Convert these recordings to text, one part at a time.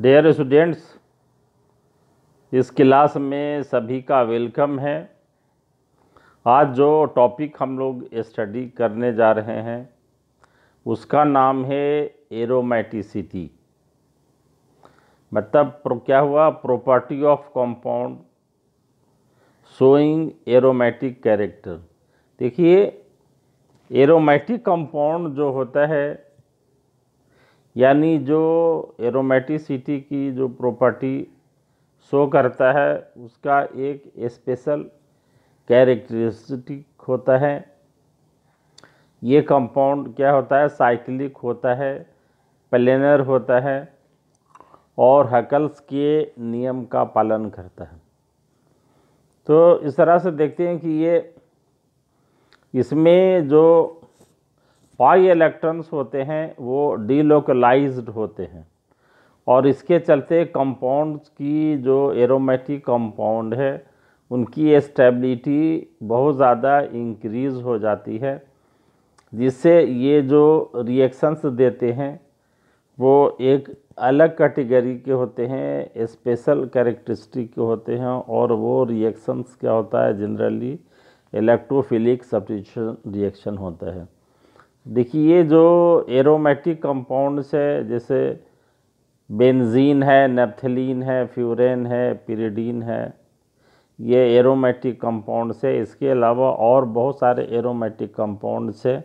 Dear students इस class में सभी का वेलकम है आज जो टॉपिक हम लोग स्टडी करने जा रहे हैं उसका नाम है एरोमेटिसिटी मतलब क्या हुआ property of compound showing aromatic character देखिए एरोमेटिक कंपाउंड जो होता है यानी जो एरोमेटिसिटी की जो प्रॉपर्टी शो करता है उसका एक स्पेशल कैरेक्टरिस्टिक होता है ये कंपाउंड क्या होता है साइक्लिक होता है प्लेनर होता है और हकल्स के नियम का पालन करता है तो इस तरह से देखते हैं कि ये इसमें जो पाई इलेक्ट्रॉन्स होते हैं वो डीलोकलाइज्ड होते हैं और इसके चलते कंपाउंड्स की जो एरोमेटिक कंपाउंड है उनकी स्टेबिलिटी बहुत ज़्यादा इंक्रीज़ हो जाती है जिससे ये जो रिएक्शंस देते हैं वो एक अलग कैटेगरी के होते हैं स्पेशल कैरेक्टरिस्टिक के होते हैं और वो रिएक्शंस क्या होता है जनरली इलेक्ट्रोफिलिक सब्सटीट्यूशन रिएक्शन होता है देखिए ये जो एरोमेटिक कंपाउंड्स है जैसे बेंजीन है नेप्थलीन है फ्यूरेन है पिरीडीन है ये एरोमेटिक कंपाउंड्स है इसके अलावा और बहुत सारे एरोमेटिक कंपाउंड्स है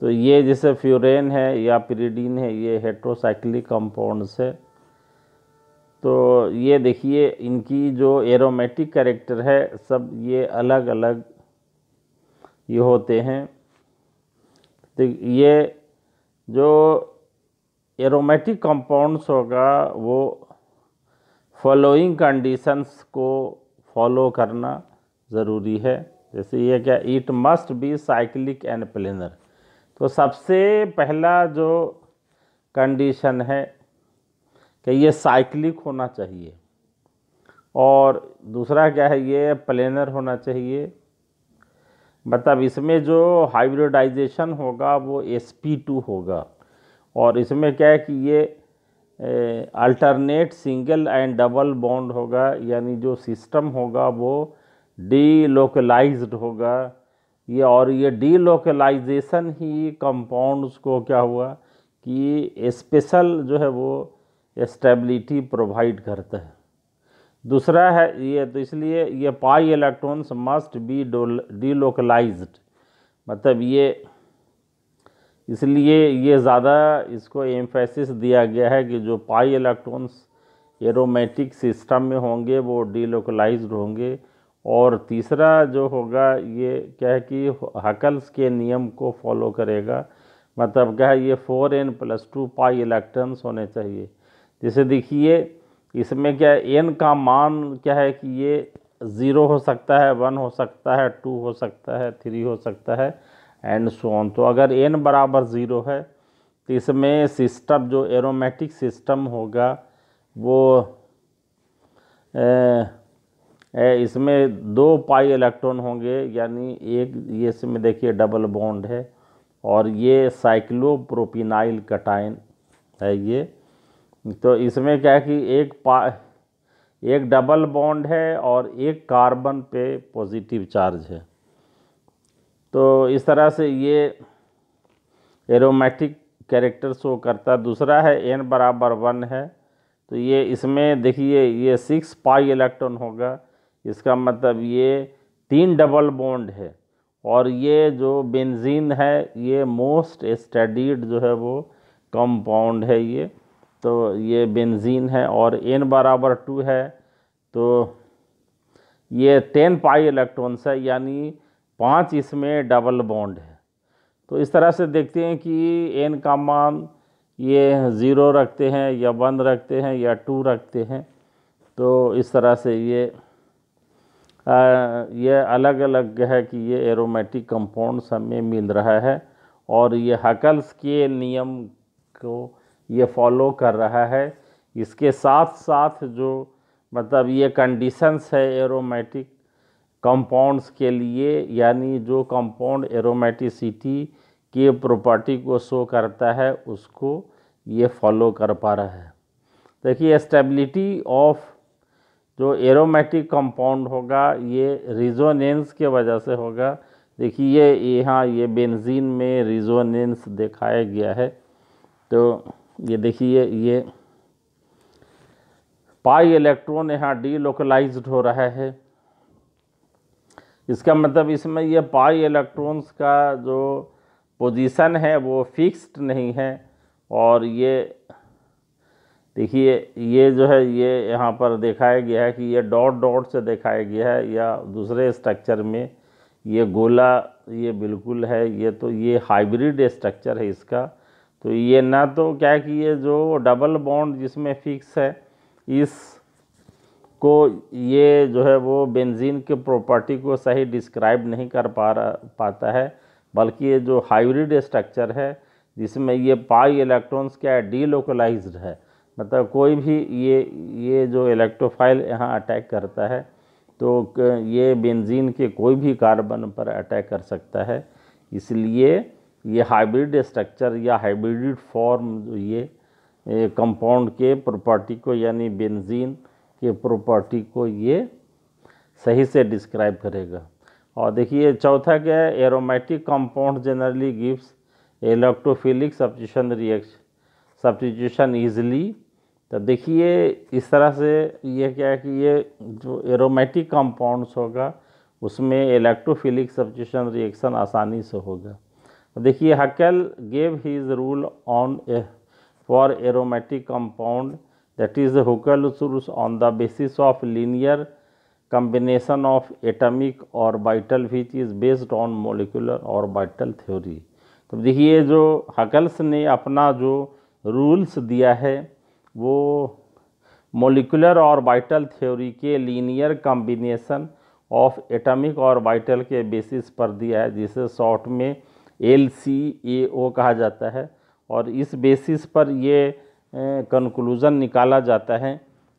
तो ये जैसे फ्यूरेन है या पिरीडीन है ये हेट्रोसाइक्लिक कंपाउंड्स है तो ये देखिए इनकी जो एरोमेटिक करेक्टर है सब ये अलग अलग ये होते हैं तो ये जो एरोमेटिक कंपाउंड्स होगा वो फॉलोइंग कंडीशंस को फॉलो करना ज़रूरी है जैसे ये क्या it must be cyclic and planar तो सबसे पहला जो कंडीशन है कि ये साइक्लिक होना चाहिए और दूसरा क्या है ये प्लेनर होना चाहिए मतलब इसमें जो हाइब्रिडाइजेशन होगा वो एस पी टू होगा और इसमें क्या है कि ये alternate single and double bond होगा यानी जो सिस्टम होगा वो डीलोकलाइज्ड होगा ये और ये डीलोकलाइजेशन ही कंपाउंड्स को क्या हुआ कि स्पेशल जो है वो स्टेबिलिटी प्रोवाइड करता है दूसरा है ये तो इसलिए ये pi electrons must be delocalise मतलब ये इसलिए ये ज़्यादा इसको एम्फेसिस दिया गया है कि जो पाई इलेक्ट्रॉन्स एरोमेटिक सिस्टम में होंगे वो डीलोकलाइज होंगे और तीसरा जो होगा ये क्या है कि हकल्स के नियम को फॉलो करेगा मतलब क्या है ये four n plus two pi electrons होने चाहिए जैसे देखिए इसमें क्या है एन का मान क्या है कि ये ज़ीरो हो सकता है वन हो सकता है टू हो सकता है थ्री हो सकता है एंड सो ऑन तो अगर एन बराबर ज़ीरो है तो इसमें सिस्टम जो एरोमेटिक सिस्टम होगा वो ए, ए, इसमें दो पाई इलेक्ट्रॉन होंगे यानी एक ये इसमें देखिए डबल बॉन्ड है और ये साइक्लोप्रोपिनाइल कटाइन है ये तो इसमें क्या है कि एक पा एक डबल बॉन्ड है और एक कार्बन पे पॉजिटिव चार्ज है तो इस तरह से ये एरोमेटिक कैरेक्टर शो करता है दूसरा है एन बराबर वन है तो ये इसमें देखिए ये सिक्स पाई इलेक्ट्रॉन होगा इसका मतलब ये तीन डबल बॉन्ड है और ये जो बेंजीन है ये मोस्ट स्टडीड जो है वो कंपाउंड है ये तो ये बेंजीन है और एन बराबर टू है तो ये टेन पाई इलेक्ट्रॉन्स है यानी पाँच इसमें डबल बॉन्ड है तो इस तरह से देखते हैं कि एन का मान ये ज़ीरो रखते हैं या वन रखते हैं या टू रखते हैं तो इस तरह से ये आ, ये अलग अलग है कि ये एरोमेटिक कंपाउंड्स हमें मिल रहा है और ये हकल्स के नियम को ये फॉलो कर रहा है इसके साथ साथ जो मतलब ये कंडीशंस है एरोमेटिक कंपाउंड्स के लिए यानी जो कंपाउंड एरोमेटिसिटी के प्रॉपर्टी को शो करता है उसको ये फॉलो कर पा रहा है देखिए स्टेबिलिटी ऑफ जो एरोमेटिक कंपाउंड होगा ये रिजोनेंस के वजह से होगा देखिए ये यहाँ ये बेंजीन में रिजोनेंस दिखाया गया है तो ये देखिए ये पाई इलेक्ट्रॉन यहाँ डीलोकलाइज्ड हो रहा है इसका मतलब इसमें ये पाई इलेक्ट्रॉन्स का जो पोजीशन है वो फिक्स्ड नहीं है और ये देखिए ये जो है ये यहाँ पर दिखाया गया है कि ये डॉट डॉट से दिखाया गया है या दूसरे स्ट्रक्चर में ये गोला ये बिल्कुल है ये तो ये हाइब्रिड स्ट्रक्चर है इसका तो ये ना तो क्या कि ये जो डबल बॉन्ड जिसमें फिक्स है इस को ये जो है वो बेंजीन के प्रॉपर्टी को सही डिस्क्राइब नहीं कर पा रहा पाता है बल्कि ये जो हाइब्रिड स्ट्रक्चर है जिसमें ये पाई इलेक्ट्रॉन्स क्या है डीलोकलाइज्ड है मतलब कोई भी ये ये जो इलेक्ट्रोफाइल यहाँ अटैक करता है तो ये बेंजीन के कोई भी कार्बन पर अटैक कर सकता है इसलिए ये हाइब्रिड स्ट्रक्चर या हाइब्रिड फॉर्म जो ये कंपाउंड के प्रॉपर्टी को यानी बेंजीन के प्रॉपर्टी को ये सही से डिस्क्राइब करेगा और देखिए चौथा क्या है aromatic compound generally gives electrophilic substitution reaction substitution easily तो देखिए इस तरह से ये क्या है कि ये जो एरोमेटिक कंपाउंड्स होगा उसमें इलेक्ट्रोफिलिक सब्टिशन रिएक्शन आसानी से होगा देखिए Huckel gave his rule on a for aromatic compound that is Huckel सुरुस on the basis of linear combination of atomic orbital which is based on molecular orbital theory तो देखिए जो Huckel's ने अपना जो rules दिया है वो मोलिकुलर और बाइटल थ्योरी के linear combination of atomic orbital के बेसिस पर दिया है जिसे शॉर्ट में एल सी ए ओ कहा जाता है और इस बेसिस पर ये कंक्लूज़न निकाला जाता है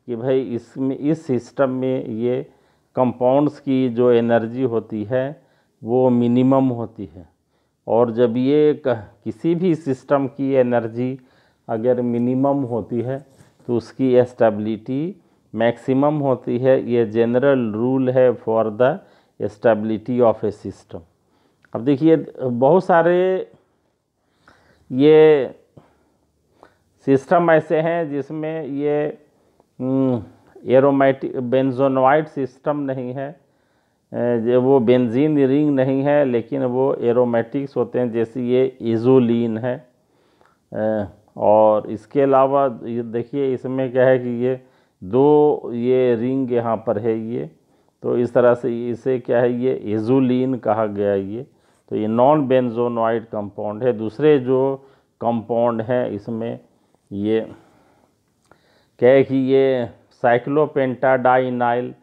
कि भाई इसमें इस सिस्टम में ये कंपाउंड्स की जो एनर्जी होती है वो मिनिमम होती है और जब ये किसी भी सिस्टम की एनर्जी अगर मिनिमम होती है तो उसकी स्टेबिलिटी मैक्सिमम होती है ये जनरल रूल है for the stability of a system अब देखिए बहुत सारे ये सिस्टम ऐसे हैं जिसमें ये हम्म, एरोमेटिक बेंजोनोइड सिस्टम नहीं है जो वो बेंजीन रिंग नहीं है लेकिन वो एरोमेटिक्स होते हैं जैसे ये इजोलिन है और इसके अलावा देखिए इसमें क्या है कि ये दो ये रिंग यहाँ पर है ये तो इस तरह से इसे क्या है ये एजुलिन कहा गया ये तो ये नॉन बेंजोनोइड कंपाउंड है दूसरे जो कंपाउंड है इसमें ये क्या है कि ये साइक्लोपेंटाडाइनाइल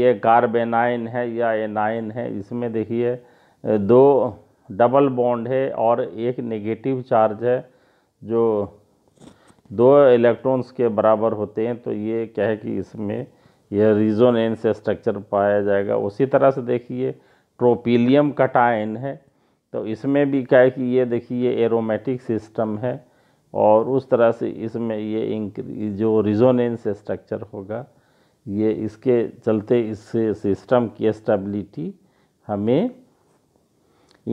ये कार्बेनाइन है या एनाइन है इसमें देखिए दो डबल बॉन्ड है और एक नेगेटिव चार्ज है जो दो इलेक्ट्रॉन्स के बराबर होते हैं तो ये क्या है कि इसमें यह रिजोनेंस स्ट्रक्चर पाया जाएगा उसी तरह से देखिए ट्रोपीलियम कटाइन है तो इसमें भी क्या है कि ये देखिए ये एरोमेटिक सिस्टम है और उस तरह से इसमें ये जो रिजोनेंस स्ट्रक्चर होगा ये इसके चलते इस सिस्टम की स्टेबिलिटी हमें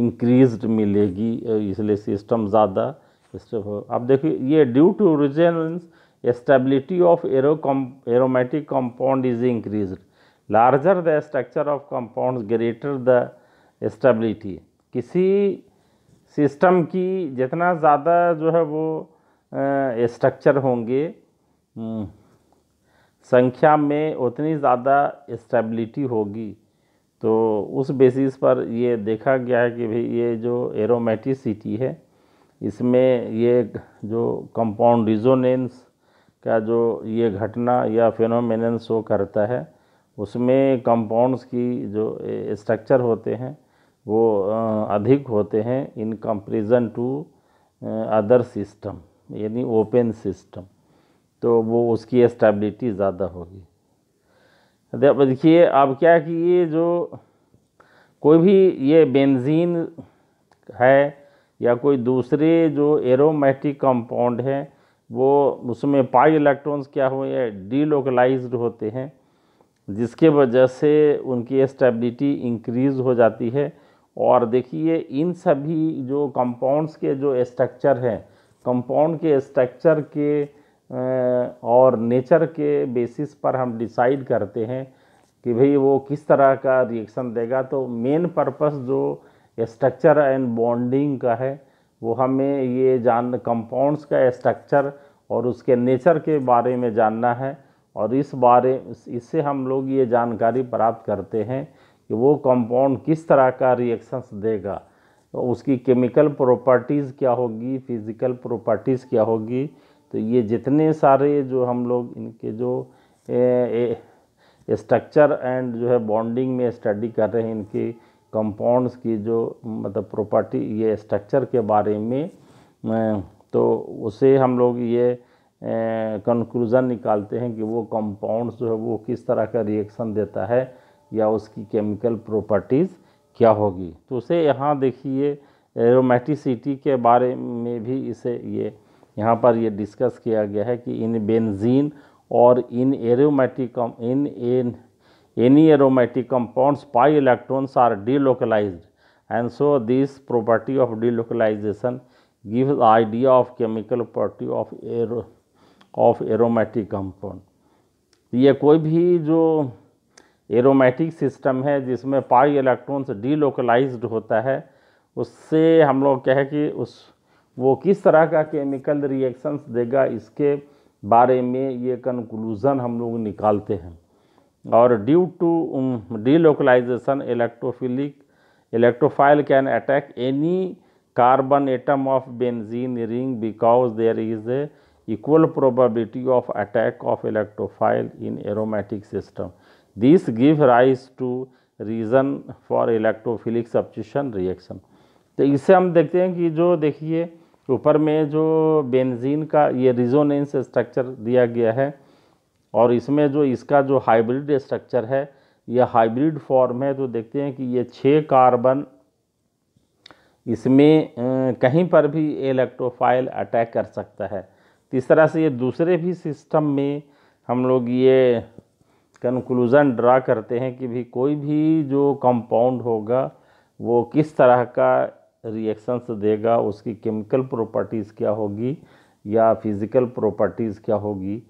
इंक्रीज्ड मिलेगी इसलिए सिस्टम ज़्यादा अब देखिए ये due to resonance stability of aero aromatic compound is increased larger the structure of compound greater the stability किसी सिस्टम की जितना ज़्यादा जो है वो स्ट्रक्चर होंगे हम्म, संख्या में उतनी ज़्यादा स्टेबिलिटी होगी तो उस बेसिस पर ये देखा गया है कि भाई ये जो एरोमेटिसिटी है इसमें ये जो कंपाउंड रिजोनेंस का जो ये घटना या फिनोमेनन शो करता है उसमें कंपाउंड्स की जो स्ट्रक्चर होते हैं वो अधिक होते हैं in comparison to other system यानी ओपन सिस्टम तो वो उसकी स्टेबिलिटी ज़्यादा होगी देखिए अब क्या कि ये जो कोई भी ये बेंजीन है या कोई दूसरे जो एरोमेटिक कंपाउंड है वो उसमें पाई इलेक्ट्रॉन्स क्या हुए डीलोकलाइज्ड होते हैं जिसके वजह से उनकी स्टेबिलिटी इंक्रीज़ हो जाती है और देखिए इन सभी जो कंपाउंड्स के जो स्ट्रक्चर हैं कंपाउंड के स्ट्रक्चर के और नेचर के बेसिस पर हम डिसाइड करते हैं कि भाई वो किस तरह का रिएक्शन देगा तो मेन पर्पस जो स्ट्रक्चर एंड बॉन्डिंग का है वो हमें ये जान कंपाउंड्स का स्ट्रक्चर और उसके नेचर के बारे में जानना है और इस बारे इससे हम लोग ये जानकारी प्राप्त करते हैं कि वो कंपाउंड किस तरह का रिएक्शंस देगा तो उसकी केमिकल प्रॉपर्टीज़ क्या होगी फिज़िकल प्रॉपर्टीज़ क्या होगी तो ये जितने सारे जो हम लोग इनके जो स्ट्रक्चर एंड जो है बॉन्डिंग में स्टडी कर रहे हैं इनके कंपाउंड्स की जो मतलब प्रॉपर्टी ये स्ट्रक्चर के बारे में तो उसे हम लोग ये कंक्लूज़न निकालते हैं कि वो कंपाउंड्स जो है वो किस तरह का रिएक्शन देता है या उसकी केमिकल प्रॉपर्टीज़ क्या होगी तो उसे यहाँ देखिए एरोमेटिसिटी के बारे में भी इसे ये यहाँ पर ये डिस्कस किया गया है कि इन बेंजीन और in aromatic in an any aromatic compounds pi electrons are delocalise and so this property of delocalisation give idea of chemical property of aero of aromatic compound ये कोई भी जो एरोमेटिक सिस्टम है जिसमें pi electrons delocalised होता है उससे हम लोग क्या है कि उस वो किस तरह का केमिकल रिएक्शंस देगा इसके बारे में ये कंक्लूज़न हम लोग निकालते हैं और due to delocalisation electrophilic electrophile can attack any carbon atom of benzene ring because there is a equal probability of attack of electrophile in aromatic system. These give rise to reason for electrophilic substitution reaction. तो इससे हम देखते हैं कि जो देखिए ऊपर में जो बेंजीन का ये रिजोनेंस स्ट्रक्चर दिया गया है और इसमें जो इसका जो हाइब्रिड स्ट्रक्चर है ये हाइब्रिड फॉर्म है तो देखते हैं कि ये छः कार्बन इसमें कहीं पर भी इलेक्ट्रोफाइल अटैक कर सकता है इस तरह से ये दूसरे भी सिस्टम में हम लोग ये कंक्लूज़न ड्रा करते हैं कि भी कोई भी जो कंपाउंड होगा वो किस तरह का रिएक्शंस देगा उसकी केमिकल प्रॉपर्टीज़ क्या होगी या फिज़िकल प्रॉपर्टीज़ क्या होगी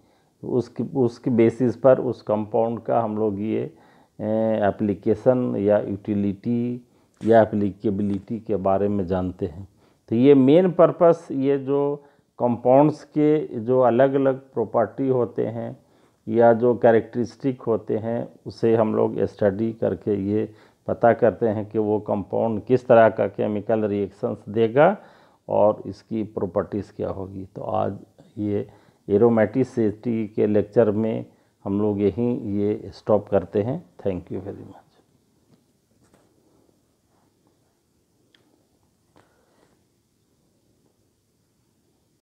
उसकी उसके बेसिस पर उस कंपाउंड का हम लोग ये एप्लीकेशन या यूटिलिटी या एप्लीकेबिलिटी के बारे में जानते हैं तो ये मेन पर्पस ये जो कंपाउंड्स के जो अलग अलग प्रॉपर्टी होते हैं या जो कैरेक्टरिस्टिक होते हैं उसे हम लोग स्टडी करके ये पता करते हैं कि वो कंपाउंड किस तरह का केमिकल रिएक्शंस देगा और इसकी प्रॉपर्टीज़ क्या होगी तो आज ये एरोमेटिसिटी के लेक्चर में हम लोग यहीं ये स्टॉप करते हैं थैंक यू वेरी मच